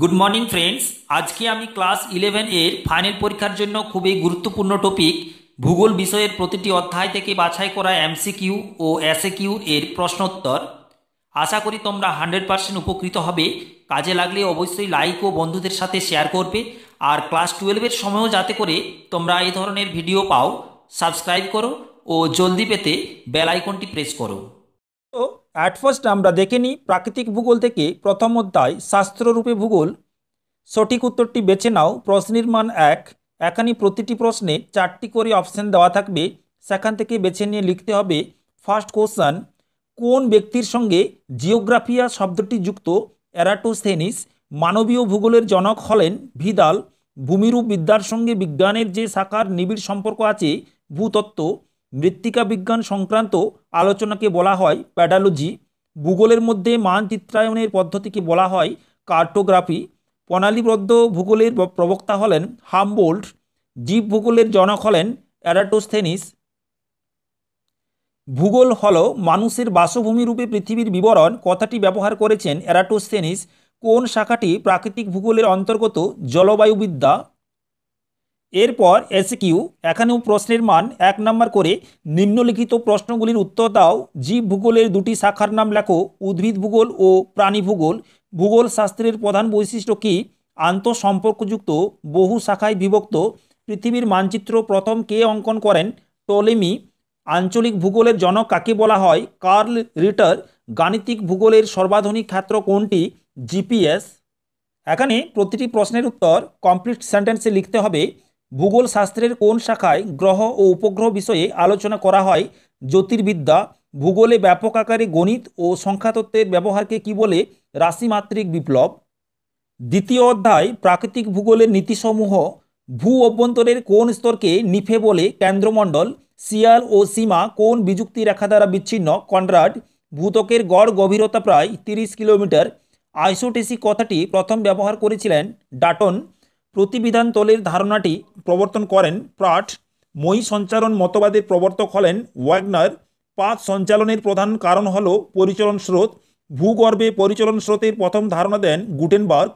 good morning friends আজকে আমি class eleven এর ফাইনাল পরীক্ষার জন্য খুবই গুরুত্বপূর্ণ টপিক ভূগোল বিষয়ের প্রতিটি অধ্যায় থেকে বাছাই করা এমসিকিউ ও এসএকিউ এর প্রশ্নোত্তর আশা করি তোমরা হান্ড্রেড পার্সেন্ট উপকৃত হবে কাজে লাগলে অবশ্যই লাইক ও বন্ধুদের সাথে শেয়ার করবে আর ক্লাস টুয়েলভের সময়ও যাতে করে তোমরা এই ধরনের ভিডিও পাও সাবস্ক্রাইব করো ও জলদি পেতে বেল আইকনটি প্রেস করো ও অ্যাট ফার্স্ট আমরা দেখে নিই প্রাকৃতিক ভূগোল থেকে প্রথম অধ্যায় শাস্ত্ররূপে ভূগোল সঠিক উত্তরটি বেছে নাও প্রশ্নের মান এক এখানে প্রতিটি প্রশ্নে চারটি করে অপশান দেওয়া থাকবে সেখান থেকে বেছে নিয়ে লিখতে হবে ফার্স্ট কোশ্চান কোন ব্যক্তির সঙ্গে জিওগ্রাফিয়া শব্দটি যুক্ত অ্যারাটোসেনিস মানবীয় ভূগোলের জনক হলেন ভিদাল ভূমিরূপ বিদ্যার সঙ্গে বিজ্ঞানের যে শাখার নিবিড় সম্পর্ক আছে ভূতত্ত্ব মৃত্তিকা বিজ্ঞান সংক্রান্ত আলোচনাকে বলা হয় প্যাডালজি ভূগোলের মধ্যে মান পদ্ধতিকে বলা হয় কার্টোগ্রাফি প্রণালীবদ্ধ ভূগোলের প্রবক্তা হলেন হামবোল্ট জীব ভূগোলের জনক হলেন অ্যারাটোস্থেনিস ভূগোল হল মানুষের বাসভূমি রূপে পৃথিবীর বিবরণ কথাটি ব্যবহার করেছেন অ্যারাটোস্থেনিস কোন শাখাটি প্রাকৃতিক ভূগোলের অন্তর্গত জলবায়ুবিদ্যা এরপর এসকিউ এখানেও প্রশ্নের মান এক নম্বর করে নিম্নলিখিত প্রশ্নগুলির উত্তর দাও জীব ভূগোলের দুটি শাখার নাম লেখো উদ্ভিদ ভূগোল ও প্রাণী ভূগোল ভূগোল শাস্ত্রের প্রধান বৈশিষ্ট্য কী আন্তঃসম্পর্কযুক্ত বহু শাখায় বিভক্ত পৃথিবীর মানচিত্র প্রথম কে অঙ্কন করেন টলেমি আঞ্চলিক ভূগোলের জনক কাকে বলা হয় কার্ল রিটার গাণিতিক ভূগোলের সর্বাধুনিক ক্ষেত্র কোনটি জিপিএস এখানে প্রতিটি প্রশ্নের উত্তর কমপ্লিট সেন্টেন্সে লিখতে হবে ভূগোল শাস্ত্রের কোন শাখায় গ্রহ ও উপগ্রহ বিষয়ে আলোচনা করা হয় জ্যোতির্বিদ্যা ভূগোলে ব্যাপক আকারে গণিত ও সংখ্যাতত্ত্বের ব্যবহারকে কি বলে রাশিমাত্রিক বিপ্লব দ্বিতীয় অধ্যায় প্রাকৃতিক ভূগোলের নীতিসমূহ ভূ অভ্যন্তরের কোন স্তরকে নিফে বলে কেন্দ্রমণ্ডল সিয়াল ও সীমা কোন বিযুক্তি রেখা দ্বারা বিচ্ছিন্ন কনরাড ভূতকের গড় গভীরতা প্রায় তিরিশ কিলোমিটার আইসোটেসি কথাটি প্রথম ব্যবহার করেছিলেন ডাটন প্রতিবিধান তলের ধারণাটি প্রবর্তন করেন প্রাট মই সঞ্চালন মতবাদের প্রবর্তক হলেন ওয়াগনার পাঁচ সঞ্চালনের প্রধান কারণ হল পরিচলন স্রোত ভূগর্ভে পরিচলন স্রোতের প্রথম ধারণা দেন গুটেনবার্গ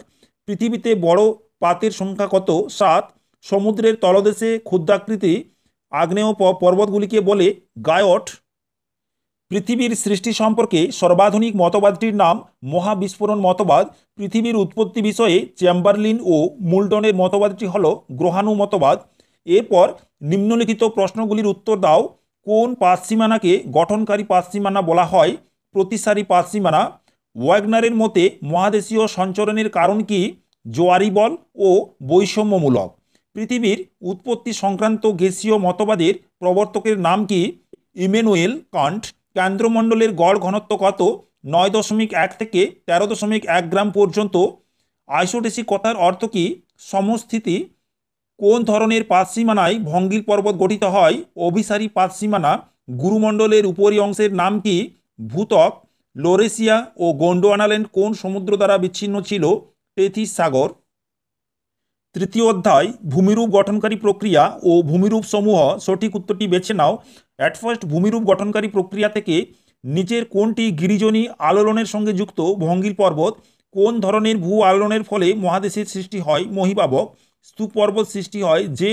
পৃথিবীতে বড় পাতের সংখ্যা কত সাত সমুদ্রের তলদেশে ক্ষুদ্রাকৃতি আগ্নেয় পর্বতগুলিকে বলে গায়ট পৃথিবীর সৃষ্টি সম্পর্কে সর্বাধুনিক মতবাদটির নাম মহাবিস্ফোরণ মতবাদ পৃথিবীর উৎপত্তি বিষয়ে চেম্বারলিন ও মুলডনের মতবাদটি হল গ্রহাণু মতবাদ এরপর নিম্নলিখিত প্রশ্নগুলির উত্তর দাও কোন পাশ্চিমানাকে গঠনকারী পাশ্চিমানা বলা হয় প্রতিসারী পাশ্চিমানা ওয়াগনারের মতে মহাদেশীয় সঞ্চরণের কারণ কি জোয়ারি বল ও বৈষম্যমূলক পৃথিবীর উৎপত্তি সংক্রান্ত গেসীয় মতবাদের প্রবর্তকের নাম কি ইমেনুয়েল কান্ট কেন্দ্রমণ্ডলের গড় ঘনত্ব কত নয় দশমিক এক থেকে তেরো দশমিক এক গ্রাম পর্যন্ত আইসোটেসি কথার অর্থ কি সমস্থিতি কোন ধরনের পাঁচসীমানায় ভঙ্গিল পর্বত গঠিত হয় অভিসারী পাঁচসীমানা গুরুমণ্ডলের উপরি অংশের নাম কি ভূতক লোরেসিয়া ও গন্ডোয়ানাল্যান্ড কোন সমুদ্র দ্বারা বিচ্ছিন্ন ছিল টেথিস সাগর তৃতীয় অধ্যায় ভূমিরূপ গঠনকারী প্রক্রিয়া ও ভূমিরূপ সমূহ সঠিক উত্তরটি বেছে নাও অ্যাট ফার্স্ট ভূমিরূপ গঠনকারী প্রক্রিয়া থেকে নিচের কোনটি গিরিজনী আলোড়নের সঙ্গে যুক্ত ভঙ্গির পর্বত কোন ধরনের ভূ আলোড়নের ফলে মহাদেশের সৃষ্টি হয় মহিভাবক স্তূপ পর্বত সৃষ্টি হয় যে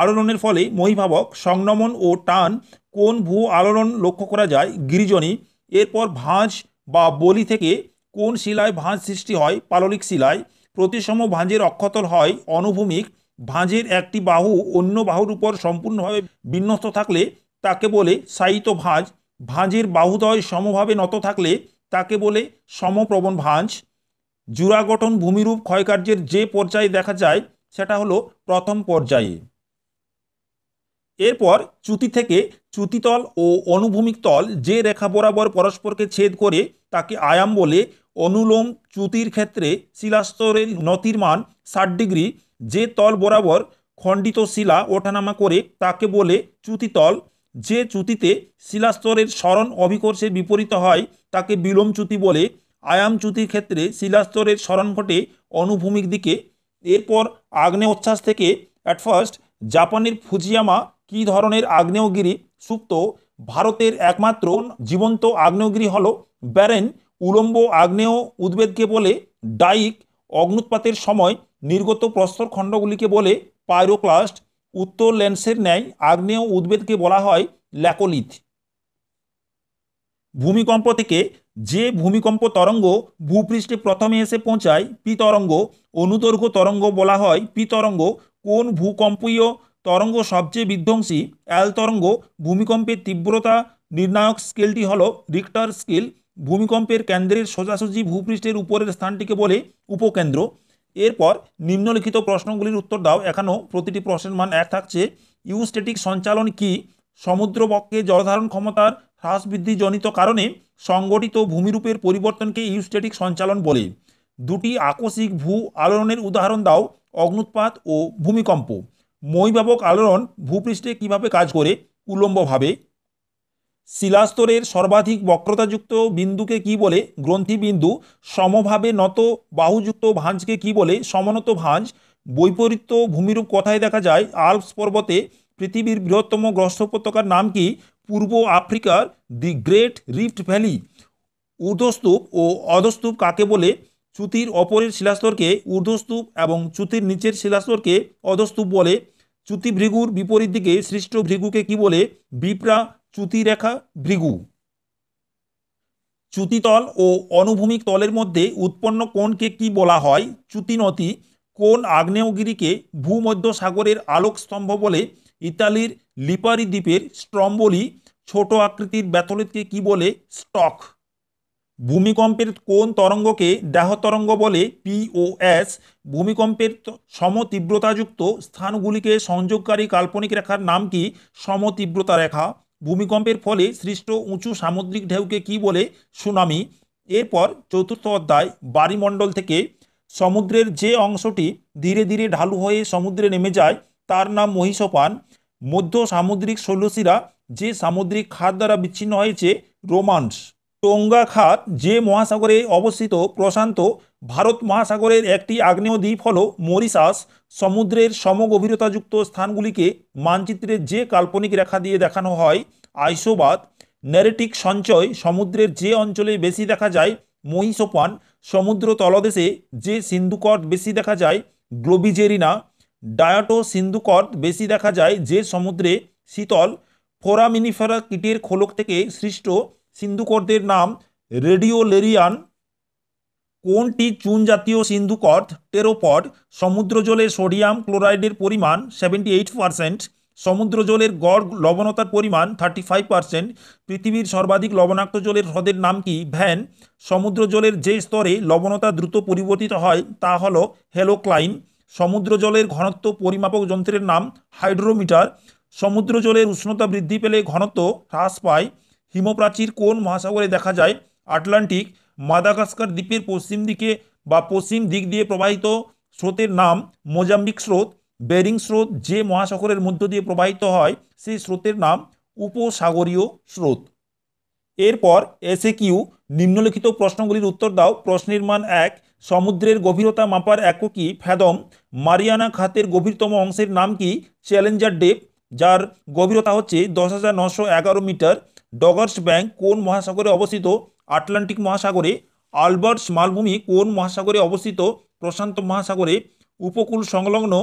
আলোড়নের ফলে মহিভাবক সংনমন ও টান কোন ভূ আলোড়ন লক্ষ্য করা যায় গিরিজনী এরপর ভাঁজ বা বলি থেকে কোন শিলায় ভাঁজ সৃষ্টি হয় পাললিক শিলায় প্রতিসম ভাঁজের অক্ষতল হয় অনুভূমিক ভাঁজের একটি বাহু অন্য বাহুর উপর সম্পূর্ণভাবে বিন্যস্ত থাকলে তাকে বলে সায়িত ভাঁজ ভাঁজের বাহুদয় সমভাবে নত থাকলে তাকে বলে সমপ্রবণ ভাঁজ জুড়া গঠন ভূমিরূপ ক্ষয়কার্যের যে পর্যায়ে দেখা যায় সেটা হলো প্রথম পর্যায়ে এরপর চ্যুতি থেকে চুতিতল ও অনুভূমিক তল যে রেখা বরাবর পরস্পরকে ছেদ করে তাকে আয়াম বলে অনুলোম চ্যুতির ক্ষেত্রে শিলাস্তরের নতির মান ষাট ডিগ্রি যে তল বরাবর খণ্ডিত শিলা ওঠানামা করে তাকে বলে চ্যুতিতল যে চ্যুতিতে শিলাস্তরের স্মরণ অভিকর্ষে বিপরীত হয় তাকে বিলোম চ্যুতি বলে আয়াম চ্যুতির ক্ষেত্রে শিলাস্তরের স্মরণ ঘটে অনুভূমিক দিকে এরপর আগ্নেয় উচ্ছ্বাস থেকে অ্যাট ফার্স্ট জাপানের ফুজিয়ামা কি ধরনের আগ্নেয়গিরি সুপ্ত ভারতের একমাত্র জীবন্ত আগ্নেয়গিরি হল ব্যারেন উলম্ব আগ্নেয় উদ্বেদকে বলে ডাইক অগ্নুৎপাতের সময় নির্গত প্রস্তর খণ্ডগুলিকে বলে পাইরোক্লাস্ট উত্তর লেন্সের ন্যায় আগ্নেয় উদ্বেদকে বলা হয় ল্যাকোলিথ ভূমিকম্প থেকে যে ভূমিকম্প তরঙ্গ ভূপৃষ্ঠে প্রথমে এসে পৌঁছায় পিতরঙ্গ অনুদৈর্ঘ্য তরঙ্গ বলা হয় পিতরঙ্গ কোন ভূকম্পীয় তরঙ্গ সবচেয়ে বিধ্বংসী অ্যাল তরঙ্গ ভূমিকম্পের তীব্রতা নির্ণায়ক স্কেলটি হল রিক্টার স্কেল ভূমিকম্পের কেন্দ্রের সোজাসুজি ভূপৃষ্ঠের উপরের স্থানটিকে বলে উপকেন্দ্র এরপর নিম্নলিখিত প্রশ্নগুলির উত্তর দাও এখানেও প্রতিটি প্রশ্নের মান এক থাকছে ইউস্টেটিক সঞ্চালন কি সমুদ্রবক্ষে জলধারণ ক্ষমতার হ্রাস বৃদ্ধিজনিত কারণে সংগঠিত ভূমিরূপের পরিবর্তনকে ইউস্টেটিক সঞ্চালন বলে দুটি আকস্মিক ভূ আলোড়নের উদাহরণ দাও অগ্নুৎপাত ও ভূমিকম্প মহিভাবক আলোড়ন ভূপৃষ্ঠে কিভাবে কাজ করে উলম্বভাবে শিলাস্তরের সর্বাধিক বক্রতাযুক্ত বিন্দুকে কি বলে গ্রন্থিবিন্দু সমভাবে নত বাহুযুক্ত ভাঁজকে কি বলে সমনত ভাঁজ বৈপরীত্য ভূমিরূপ কথায় দেখা যায় আলপস পর্বতে পৃথিবীর বৃহত্তম গ্রস্ত উপত্যকার নাম কি পূর্ব আফ্রিকার দি গ্রেট রিফট ভ্যালি ঊর্ধ্বস্তূপ ও অধস্তূপ কাকে বলে চ্যুতির অপরের শিলাস্তরকে ঊর্ধ্বস্তূপ এবং চ্যুতির নিচের শিলাস্তরকে অধস্তূপ বলে চ্যুতি ভৃগুর বিপরীত দিকে সৃষ্ট ভৃগুকে কি বলে বিপ্রা চ্যুতিরেখা ভৃগু চ্যুতিতল ও অনুভূমিক তলের মধ্যে উৎপন্ন কোণকে কি বলা হয় নতি কোন আগ্নেয়গিরিকে ভূমধ্য সাগরের আলোকস্তম্ভ বলে ইতালির লিপারি দ্বীপের স্ট্রম্বলি ছোট আকৃতির ব্যাথলেটকে কি বলে স্টক ভূমিকম্পের কোন তরঙ্গকে দেহ তরঙ্গ বলে পিওএস ভূমিকম্পের সমতীব্রতাযুক্ত স্থানগুলিকে সংযোগকারী কাল্পনিক রেখার নাম কি সমতীব্রতা রেখা ভূমিকম্পের ফলে সৃষ্ট উঁচু সামুদ্রিক ঢেউকে কি বলে সুনামি এরপর চতুর্থ অধ্যায় বাড়িমণ্ডল থেকে সমুদ্রের যে অংশটি ধীরে ধীরে ঢালু হয়ে সমুদ্রে নেমে যায় তার নাম মহিষপান মধ্য সামুদ্রিক শৈলশিরা যে সামুদ্রিক খাত দ্বারা বিচ্ছিন্ন হয়েছে রোমান্স টোঙ্গা খাত যে মহাসাগরে অবস্থিত প্রশান্ত ভারত মহাসাগরের একটি আগ্নেয় দ্বীপ হল মরিশাস সমুদ্রের সমগভীরতাযুক্ত স্থানগুলিকে মানচিত্রে যে কাল্পনিক রেখা দিয়ে দেখানো হয় আইসোবাদ ন্যারেটিক সঞ্চয় সমুদ্রের যে অঞ্চলে বেশি দেখা যায় মহিষোপান সমুদ্র তলদেশে যে সিন্ধুকট বেশি দেখা যায় গ্লোবিজেরিনা ডায়াটো সিন্ধুকট বেশি দেখা যায় যে সমুদ্রে শীতল ফোরামিনিফেরা কিটের খোলক থেকে সৃষ্ট সিন্ধুকটদের নাম রেডিওলেরিয়ান কোনটি চুন জাতীয় সিন্ধুকথ টেরোপড সমুদ্র জলে সোডিয়াম ক্লোরাইডের পরিমাণ সেভেন্টি এইট পারসেন্ট সমুদ্র জলের গড় লবণতার পরিমাণ থার্টি ফাইভ পারসেন্ট পৃথিবীর সর্বাধিক লবণাক্ত জলের হ্রদের নাম কি ভ্যান সমুদ্র জলের যে স্তরে লবণতা দ্রুত পরিবর্তিত হয় তা হল হেলোক্লাইন সমুদ্র জলের ঘনত্ব পরিমাপক যন্ত্রের নাম হাইড্রোমিটার সমুদ্র জলের উষ্ণতা বৃদ্ধি পেলে ঘনত্ব হ্রাস পায় হিমপ্রাচীর কোন মহাসাগরে দেখা যায় আটলান্টিক মাদাগাস্কার দ্বীপের পশ্চিম দিকে বা পশ্চিম দিক দিয়ে প্রবাহিত স্রোতের নাম মোজাম্বিক স্রোত বেরিং স্রোত যে মহাসাগরের মধ্য দিয়ে প্রবাহিত হয় সেই স্রোতের নাম উপসাগরীয় স্রোত এরপর এসে কিউ নিম্নলিখিত প্রশ্নগুলির উত্তর দাও প্রশ্নের মান এক সমুদ্রের গভীরতা মাপার একক কি ফ্যাদম মারিয়ানা খাতের গভীরতম অংশের নাম কি চ্যালেঞ্জার ডেপ যার গভীরতা হচ্ছে দশ হাজার নশো এগারো মিটার ডগার্স ব্যাংক কোন মহাসাগরে অবস্থিত আটলান্টিক মহাসাগরে আলবার্টস মালভূমি কোন মহাসাগরে অবস্থিত প্রশান্ত মহাসাগরে উপকূল সংলগ্ন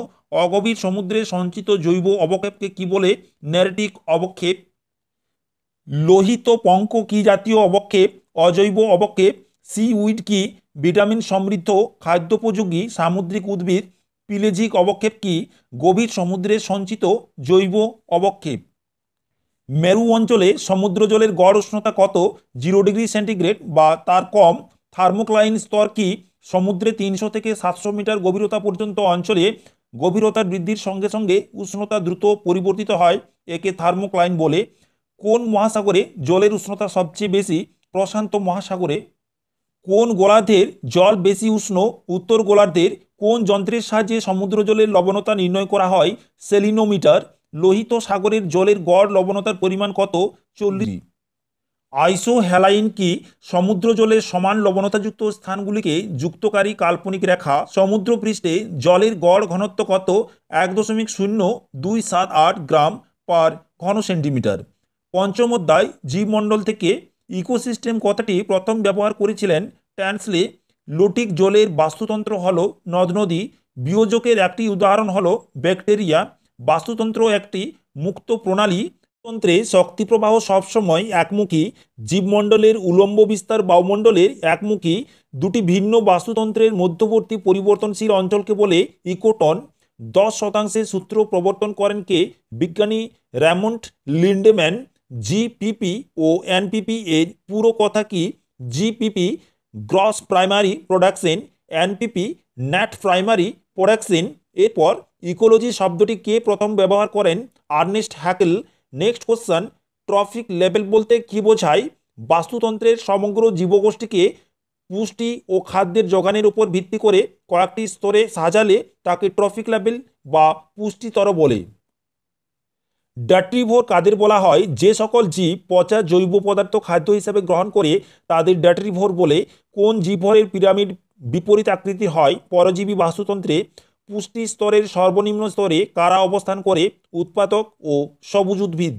অগভীর সমুদ্রে সঞ্চিত জৈব অবক্ষেপকে কি বলে ন্যারেটিক অবক্ষেপ লোহিত পঙ্ক কি জাতীয় অবক্ষেপ অজৈব অবক্ষেপ সি উইড কি ভিটামিন সমৃদ্ধ খাদ্যোপযোগী সামুদ্রিক উদ্ভিদ পিলেজিক অবক্ষেপ কি গভীর সমুদ্রে সঞ্চিত জৈব অবক্ষেপ মেরু অঞ্চলে সমুদ্র জলের গড় উষ্ণতা কত জিরো ডিগ্রি সেন্টিগ্রেড বা তার কম থার্মোক্লাইন স্তর কি সমুদ্রে তিনশো থেকে সাতশো মিটার গভীরতা পর্যন্ত অঞ্চলে গভীরতার বৃদ্ধির সঙ্গে সঙ্গে উষ্ণতা দ্রুত পরিবর্তিত হয় একে থার্মোক্লাইন বলে কোন মহাসাগরে জলের উষ্ণতা সবচেয়ে বেশি প্রশান্ত মহাসাগরে কোন গোলার্ধের জল বেশি উষ্ণ উত্তর গোলার্ধের কোন যন্ত্রের সাহায্যে সমুদ্র জলের লবণতা নির্ণয় করা হয় সেলিনোমিটার লোহিত সাগরের জলের গড় লবণতার পরিমাণ কত চল্লিশ আইসো হ্যালাইন কি সমুদ্র জলের সমান লবণতাযুক্ত স্থানগুলিকে যুক্তকারী কাল্পনিক রেখা সমুদ্রপৃষ্ঠে জলের গড় ঘনত্ব কত এক দশমিক শূন্য দুই সাত আট গ্রাম পার ঘন সেন্টিমিটার পঞ্চম অধ্যায় জীবমণ্ডল থেকে ইকোসিস্টেম কথাটি প্রথম ব্যবহার করেছিলেন ট্যান্সলে লোটিক জলের বাস্তুতন্ত্র হল নদ নদী বিয়োজকের একটি উদাহরণ হল ব্যাকটেরিয়া বাস্তুতন্ত্র একটি মুক্ত প্রণালী তন্ত্রে শক্তিপ্রবাহ সবসময় একমুখী জীবমণ্ডলের উলম্ব বিস্তার বায়ুমণ্ডলের একমুখী দুটি ভিন্ন বাস্তুতন্ত্রের মধ্যবর্তী পরিবর্তনশীল অঞ্চলকে বলে ইকোটন দশ শতাংশের সূত্র প্রবর্তন করেন কে বিজ্ঞানী র্যামন্ট লিন্ডেম্যান জিপিপি ও এনপিপি এর পুরো কথা কি GPP gross primary production NPP net primary production এরপর ইকোলজি শব্দটি কে প্রথম ব্যবহার করেন Ernst Haeckel next question trophic level বলতে কি বোঝায় বাস্তুতন্ত্রের সমগ্র জীবগোষ্ঠীকে পুষ্টি ও খাদ্যের যোগানের উপর ভিত্তি করে কয়েকটি স্তরে সাজালে তাকে ট্রফিক লেভেল বা পুষ্টিতর বলে ডাট্রিভোর কাদের বলা হয় যে সকল জীব পচা জৈব পদার্থ খাদ্য হিসাবে গ্রহণ করে তাদের ডাট্রিভোর বলে কোন জীবভরের পিরামিড বিপরীত আকৃতির হয় পরজীবী বাস্তুতন্ত্রে পুষ্টি স্তরের সর্বনিম্ন স্তরে কারা অবস্থান করে উৎপাদক ও সবুজ উদ্ভিদ